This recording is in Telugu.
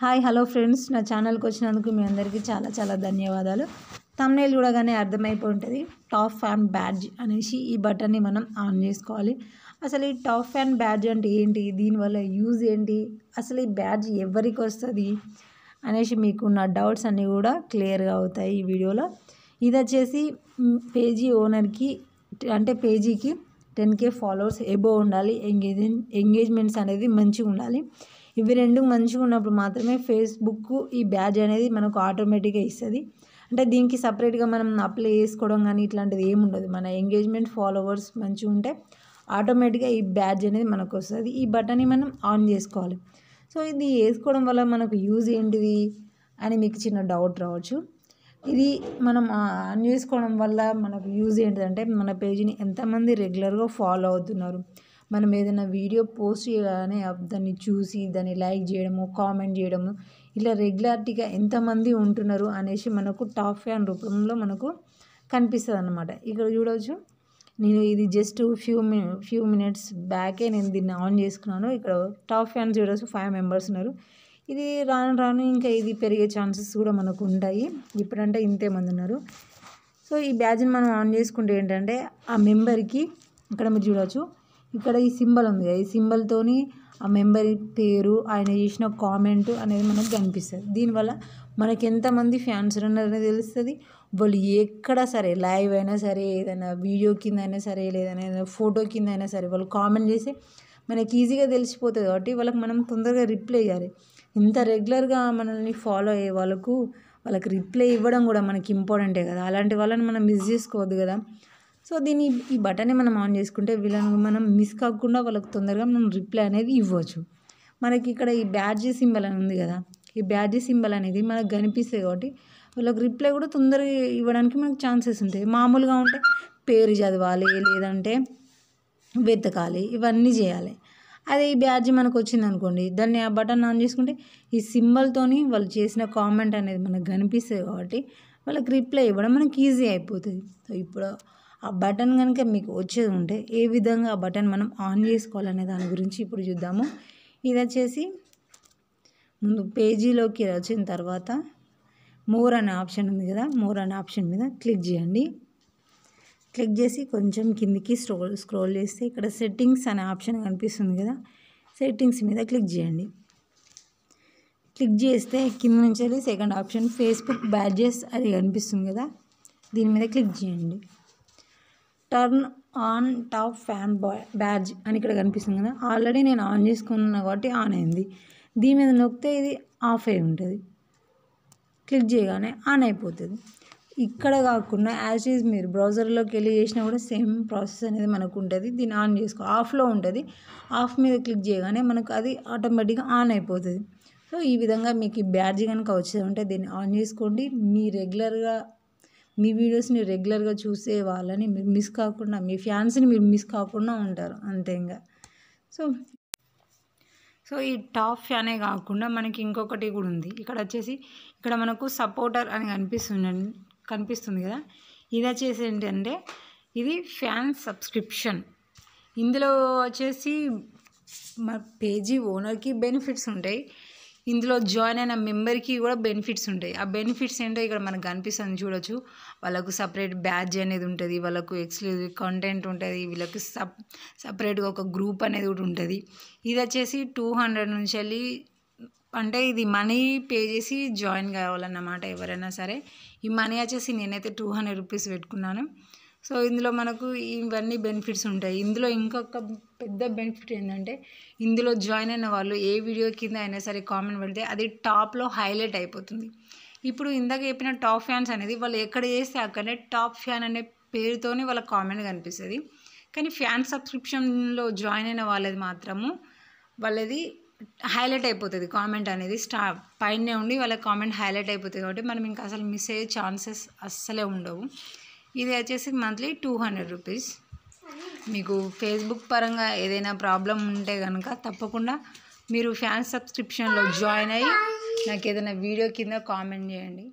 హాయ్ హలో ఫ్రెండ్స్ నా ఛానల్కి వచ్చినందుకు మీ అందరికీ చాలా చాలా ధన్యవాదాలు తమ్నేల్ చూడగానే అర్థమైపోయి ఉంటుంది టాప్ ఫ్యాన్ బ్యాడ్జ్ అనేసి ఈ బటన్ని మనం ఆన్ చేసుకోవాలి అసలు ఈ టాప్ ఫ్యాన్ బ్యాడ్జ్ అంటే ఏంటి దీనివల్ల యూజ్ ఏంటి అసలు ఈ బ్యాడ్జ్ ఎవరికి వస్తుంది అనేసి మీకున్న డౌట్స్ అన్నీ కూడా క్లియర్గా అవుతాయి ఈ వీడియోలో ఇది వచ్చేసి పేజీ ఓనర్కి అంటే పేజీకి టెన్ కే ఫాలోవర్స్ ఎబో ఉండాలి ఎంగేజ్ ఎంగేజ్మెంట్స్ అనేది మంచిగా ఉండాలి ఇవి రెండు మంచిగా ఉన్నప్పుడు మాత్రమే ఫేస్బుక్ ఈ బ్యాజ్ అనేది మనకు ఆటోమేటిక్గా ఇస్తుంది అంటే దీనికి సపరేట్గా మనం అప్లై చేసుకోవడం కానీ ఇట్లాంటిది ఏమి ఉండదు మన ఎంగేజ్మెంట్ ఫాలోవర్స్ మంచిగా ఉంటే ఆటోమేటిక్గా ఈ బ్యాడ్జ్ అనేది మనకు వస్తుంది ఈ బటన్ని మనం ఆన్ చేసుకోవాలి సో ఇది వేసుకోవడం వల్ల మనకు యూజ్ ఏంటిది అని మీకు చిన్న డౌట్ రావచ్చు ఇది మనం ఆన్ చేసుకోవడం వల్ల మనకు యూజ్ ఏంటంటే మన పేజీని ఎంతమంది రెగ్యులర్గా ఫాలో అవుతున్నారు మనం ఏదైనా వీడియో పోస్ట్ చేయగానే దాన్ని చూసి దాన్ని లైక్ చేయడము కామెంట్ చేయడము ఇలా రెగ్యులారిటీగా ఎంతమంది ఉంటున్నారు అనేసి మనకు టాప్ ఫ్యాన్ రూపంలో మనకు కనిపిస్తుంది అనమాట ఇక్కడ చూడవచ్చు నేను ఇది just few mini few minutes బ్యాకే నేను దీన్ని ఆన్ చేసుకున్నాను ఇక్కడ టాప్ ఫ్యాన్ చూడవచ్చు ఫైవ్ మెంబర్స్ ఉన్నారు ఇది రాను రాను ఇంకా ఇది పెరిగే ఛాన్సెస్ కూడా మనకు ఉంటాయి ఇప్పుడంటే ఇంతేమంది ఉన్నారు సో ఈ బ్యాజ్ని మనం ఆన్ చేసుకుంటే ఏంటంటే ఆ మెంబర్కి ఇక్కడ మీరు చూడవచ్చు ఇక్కడ ఈ సింబల్ ఉంది కదా ఈ సింబల్తోని ఆ మెంబర్ పేరు ఆయన చేసిన కామెంట్ అనేది మనకు కనిపిస్తుంది దీనివల్ల మనకి ఎంతమంది ఫ్యాన్స్ ఉన్నారని తెలుస్తుంది వాళ్ళు ఎక్కడ సరే లైవ్ అయినా సరే ఏదైనా వీడియో కింద అయినా సరే లేదైనా ఫోటో కింద అయినా సరే వాళ్ళు కామెంట్ చేస్తే మనకి ఈజీగా తెలిసిపోతుంది కాబట్టి వాళ్ళకి మనం తొందరగా రిప్లై చేయాలి ఇంత రెగ్యులర్గా మనల్ని ఫాలో అయ్యే వాళ్ళకు వాళ్ళకి రిప్లై ఇవ్వడం కూడా మనకి ఇంపార్టెంటే కదా అలాంటి వాళ్ళని మనం మిస్ చేసుకోవద్దు కదా సో దీన్ని ఈ బటన్ని మనం ఆన్ చేసుకుంటే వీళ్ళని మనం మిస్ కాకుండా వాళ్ళకి తొందరగా మనం రిప్లై అనేది ఇవ్వచ్చు మనకి ఇక్కడ ఈ బ్యాడ్జీ సింబల్ అని ఉంది కదా ఈ బ్యాడ్జీ సింబల్ అనేది మనకు కనిపిస్తుంది కాబట్టి వాళ్ళకి రిప్లై కూడా తొందరగా ఇవ్వడానికి మనకు ఛాన్సెస్ ఉంటాయి మామూలుగా ఉంటే పేరు చదవాలి లేదంటే వెతకాలి ఇవన్నీ చేయాలి అదే ఈ బ్యాడ్జ్ మనకు వచ్చింది అనుకోండి దాన్ని ఆ బటన్ ఆన్ చేసుకుంటే ఈ సింబల్తోని వాళ్ళు చేసిన కామెంట్ అనేది మనకు కనిపిస్తుంది కాబట్టి వాళ్ళకి రిప్లై ఇవ్వడం మనకి ఈజీ అయిపోతుంది సో ఇప్పుడు ఆ బటన్ కనుక మీకు వచ్చేది ఉంటే ఏ విధంగా ఆ బటన్ మనం ఆన్ చేసుకోవాలనే దాని గురించి ఇప్పుడు చూద్దాము ఇది వచ్చేసి ముందు పేజీలోకి వచ్చిన తర్వాత మోర్ అనే ఆప్షన్ ఉంది కదా మోర్ అనే ఆప్షన్ మీద క్లిక్ చేయండి క్లిక్ చేసి కొంచెం కిందికి స్క్రోల్ స్క్రోల్ చేస్తే ఇక్కడ సెట్టింగ్స్ అనే ఆప్షన్ కనిపిస్తుంది కదా సెట్టింగ్స్ మీద క్లిక్ చేయండి క్లిక్ చేస్తే కింద నుంచి వెళ్ళి సెకండ్ ఆప్షన్ ఫేస్బుక్ బ్యాడ్జెస్ అది కనిపిస్తుంది కదా దీని మీద క్లిక్ చేయండి turn on top fan badge అని ఇక్కడ కనిపిస్తుంది కదా ఆల్రెడీ నేను ఆన్ చేసుకున్నాను కాబట్టి ఆన్ అయింది దీని మీద నొక్కితే ఇది ఆఫ్ అయి ఉంటుంది క్లిక్ చేయగానే ఆన్ అయిపోతుంది ఇక్కడ కాకుండా యాజ్ ఈజ్ మీరు బ్రౌజర్లోకి వెళ్ళి చేసినా కూడా సేమ్ ప్రాసెస్ అనేది మనకు ఉంటుంది దీన్ని ఆన్ చేసుకో ఆఫ్లో ఉంటుంది ఆఫ్ మీద క్లిక్ చేయగానే మనకు అది ఆటోమేటిక్గా ఆన్ అయిపోతుంది సో ఈ విధంగా మీకు ఈ బ్యాడ్జ్ కనుక వచ్చేదంటే దీన్ని ఆన్ చేసుకోండి మీ రెగ్యులర్గా మీ వీడియోస్ని రెగ్యులర్గా చూసే వాళ్ళని మీరు మిస్ కాకుండా మీ ఫ్యాన్స్ని మీరు మిస్ కాకుండా ఉంటారు అంతే ఇంకా సో సో ఈ టాప్ ఫ్యానే కాకుండా మనకి ఇంకొకటి కూడా ఉంది ఇక్కడ వచ్చేసి ఇక్కడ మనకు సపోర్టర్ అని కనిపిస్తుందండి కనిపిస్తుంది కదా ఇది వచ్చేసి ఏంటంటే ఇది ఫ్యాన్ సబ్స్క్రిప్షన్ ఇందులో వచ్చేసి మా పేజీ ఓనర్కి బెనిఫిట్స్ ఉంటాయి ఇందులో జాయిన్ అయిన మెంబర్కి కూడా బెనిఫిట్స్ ఉంటాయి ఆ బెనిఫిట్స్ ఏంటో ఇక్కడ మనకు కనిపిస్తుంది చూడొచ్చు వాళ్ళకు సపరేట్ బ్యాడ్జ్ అనేది ఉంటుంది వాళ్ళకు ఎక్స్క్లూజివ్ కంటెంట్ ఉంటుంది వీళ్ళకి సప్ సపరేట్గా ఒక గ్రూప్ అనేది కూడా ఉంటుంది ఇది వచ్చేసి టూ హండ్రెడ్ నుంచి వెళ్ళి అంటే ఇది మనీ పే చేసి జాయిన్ కావాలన్నమాట ఎవరైనా సరే ఈ మనీ వచ్చేసి నేనైతే టూ హండ్రెడ్ రూపీస్ పెట్టుకున్నాను సో ఇందులో మనకు ఇవన్నీ బెనిఫిట్స్ ఉంటాయి ఇందులో ఇంకొక పెద్ద బెనిఫిట్ ఏంటంటే ఇందులో జాయిన్ అయిన వాళ్ళు ఏ వీడియో కింద అయినా సరే కామెంట్ పెడితే అది టాప్లో హైలైట్ అయిపోతుంది ఇప్పుడు ఇందాక చెప్పిన టాప్ ఫ్యాన్స్ అనేది వాళ్ళు ఎక్కడ చేస్తే అక్కడనే టాప్ ఫ్యాన్ అనే పేరుతోనే వాళ్ళ కామెంట్ కనిపిస్తుంది కానీ ఫ్యాన్ సబ్స్క్రిప్షన్లో జాయిన్ అయిన వాళ్ళది మాత్రము వాళ్ళది హైలైట్ అయిపోతుంది కామెంట్ అనేది స్టా పైనే ఉండి వాళ్ళ కామెంట్ హైలైట్ అయిపోతుంది కాబట్టి మనం ఇంకా అసలు మిస్ అయ్యే ఛాన్సెస్ అస్సలే ఉండవు ఇది వచ్చేసి మంత్లీ టూ హండ్రెడ్ రూపీస్ మీకు ఫేస్బుక్ పరంగా ఏదైనా ప్రాబ్లం ఉంటే కనుక తప్పకుండా మీరు ఫ్యాన్ సబ్స్క్రిప్షన్లో జాయిన్ అయ్యి నాకు ఏదైనా వీడియో కింద కామెంట్ చేయండి